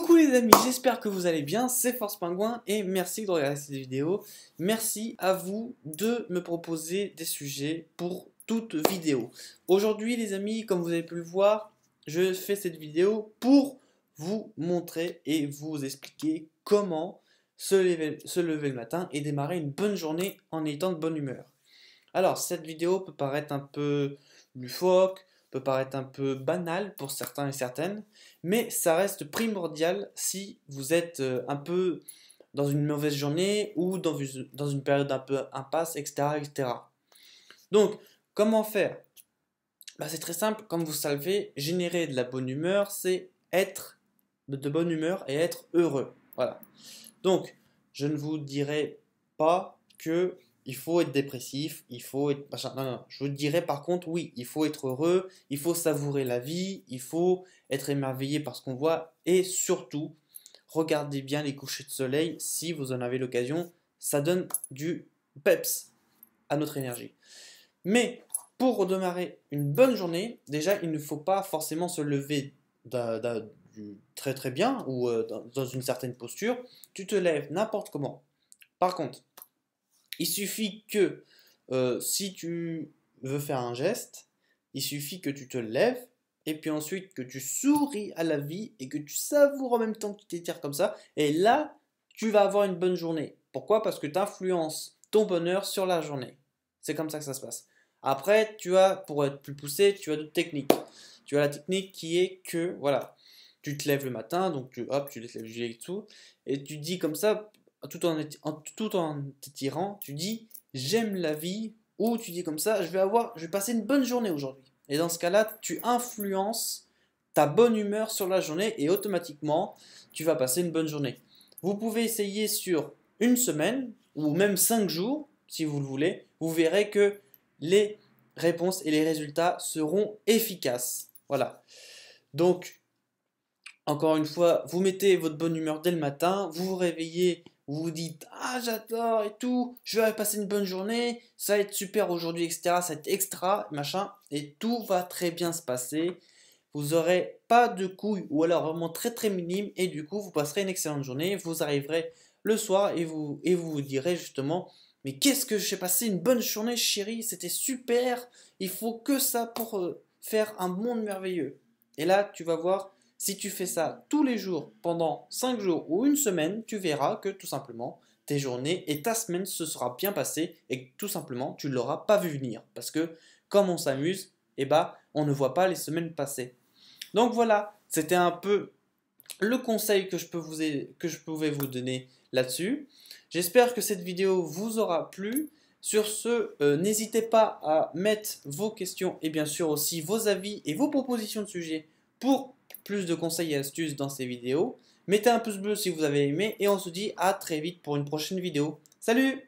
Coucou les amis, j'espère que vous allez bien, c'est Force Pingouin et merci de regarder cette vidéo. Merci à vous de me proposer des sujets pour toute vidéo. Aujourd'hui les amis, comme vous avez pu le voir, je fais cette vidéo pour vous montrer et vous expliquer comment se lever, se lever le matin et démarrer une bonne journée en étant de bonne humeur. Alors cette vidéo peut paraître un peu lufoque, peut paraître un peu banal pour certains et certaines, mais ça reste primordial si vous êtes euh, un peu dans une mauvaise journée ou dans, une période un peu impasse, etc. etc. Donc, comment faire bah, C'est très simple, comme vous savez, générer de la bonne humeur, c'est être de bonne humeur et être heureux. Voilà. Donc, je ne vous dirai pas que il faut être dépressif, il faut être machin. Non, non, je dirais par contre, oui, il faut être heureux, il faut savourer la vie, il faut être émerveillé par ce qu'on voit et surtout, regardez bien les couchers de soleil si vous en avez l'occasion. Ça donne du peps à notre énergie. Mais pour redémarrer une bonne journée, déjà, il ne faut pas forcément se lever très très bien ou euh, dans une certaine posture. Tu te lèves n'importe comment. Par contre, il suffit que euh, si tu veux faire un geste, il suffit que tu te lèves et puis ensuite que tu souris à la vie et que tu savoures en même temps que tu t'étires comme ça. Et là, tu vas avoir une bonne journée. Pourquoi Parce que tu influences ton bonheur sur la journée. C'est comme ça que ça se passe. Après, tu as, pour être plus poussé, tu as d'autres techniques. Tu as la technique qui est que, voilà, tu te lèves le matin, donc tu, hop, tu lèves le gilet et tout, et tu dis comme ça, ah, tout en, tout en t'étirant, tu dis j'aime la vie, ou tu dis comme ça, je vais avoir, je vais passer une bonne journée aujourd'hui. Et dans ce cas-là, tu influences ta bonne humeur sur la journée et automatiquement, tu vas passer une bonne journée. Vous pouvez essayer sur une semaine ou même cinq jours, si vous le voulez. Vous verrez que les réponses et les résultats seront efficaces. Voilà. Donc, encore une fois, vous mettez votre bonne humeur dès le matin, vous vous réveillez vous vous dites ah j'adore et tout, je vais passer une bonne journée, ça va être super aujourd'hui, etc. Ça va être extra, machin, et tout va très bien se passer. Vous aurez pas de couilles ou alors vraiment très très minime et du coup vous passerez une excellente journée. Vous arriverez le soir et vous et vous, vous direz justement mais qu'est-ce que j'ai passé une bonne journée chérie, c'était super. Il faut que ça pour euh, faire un monde merveilleux. Et là tu vas voir si tu fais ça tous les jours pendant 5 jours ou une semaine, tu verras que tout simplement tes journées et ta semaine se sera bien passée et tout simplement tu ne l'auras pas vu venir. Parce que comme on s'amuse, eh ben, on ne voit pas les semaines passer. Donc voilà, c'était un peu le conseil que je, peux vous, que je pouvais vous donner là-dessus. J'espère que cette vidéo vous aura plu. Sur ce, euh, n'hésitez pas à mettre vos questions et bien sûr aussi vos avis et vos propositions de sujets pour plus de conseils et astuces dans ces vidéos. Mettez un pouce bleu si vous avez aimé et on se dit à très vite pour une prochaine vidéo. Salut